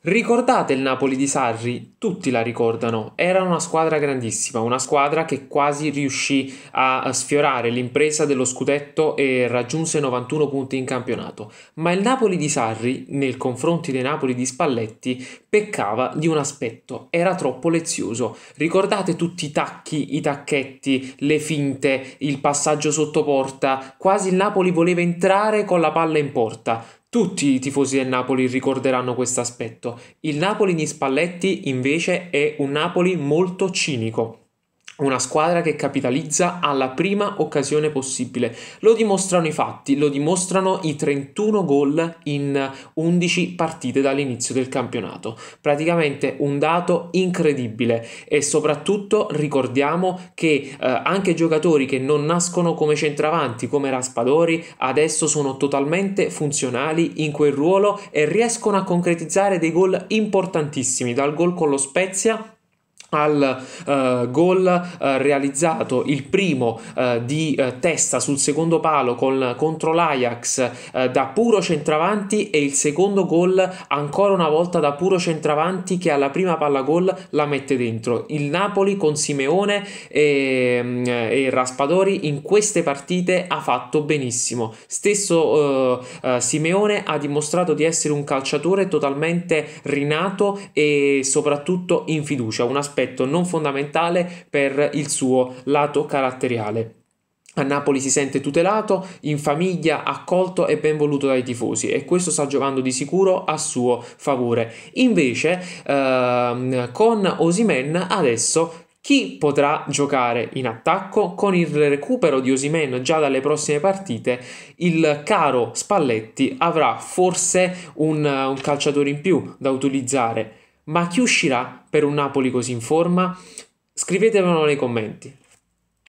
Ricordate il Napoli di Sarri? Tutti la ricordano. Era una squadra grandissima, una squadra che quasi riuscì a sfiorare l'impresa dello scudetto e raggiunse 91 punti in campionato. Ma il Napoli di Sarri, nel confronti dei Napoli di Spalletti, peccava di un aspetto, era troppo lezioso. Ricordate tutti i tacchi, i tacchetti, le finte, il passaggio sotto porta, quasi il Napoli voleva entrare con la palla in porta. Tutti i tifosi del Napoli ricorderanno questo aspetto. Il Napoli di Spalletti invece è un Napoli molto cinico. Una squadra che capitalizza alla prima occasione possibile. Lo dimostrano i fatti, lo dimostrano i 31 gol in 11 partite dall'inizio del campionato. Praticamente un dato incredibile e soprattutto ricordiamo che eh, anche giocatori che non nascono come centravanti, come Raspadori, adesso sono totalmente funzionali in quel ruolo e riescono a concretizzare dei gol importantissimi, dal gol con lo Spezia al uh, gol uh, realizzato il primo uh, di testa sul secondo palo con, contro l'Ajax da puro centravanti e il secondo gol ancora una volta da puro centravanti che alla prima palla gol la mette dentro il Napoli con Simeone e, mm, e Raspadori in queste partite ha fatto benissimo stesso Simeone ha dimostrato di essere un calciatore totalmente rinato e soprattutto in fiducia una sp- aspetto non fondamentale per il suo lato caratteriale. A Napoli si sente tutelato, in famiglia, accolto e ben voluto dai tifosi e questo sta giocando di sicuro a suo favore. Invece ehm, con Osimen adesso chi potrà giocare in attacco con il recupero di Osimen già dalle prossime partite, il caro Spalletti avrà forse un, un calciatore in più da utilizzare. Ma chi uscirà per un Napoli così in forma? Scrivetevelo nei commenti.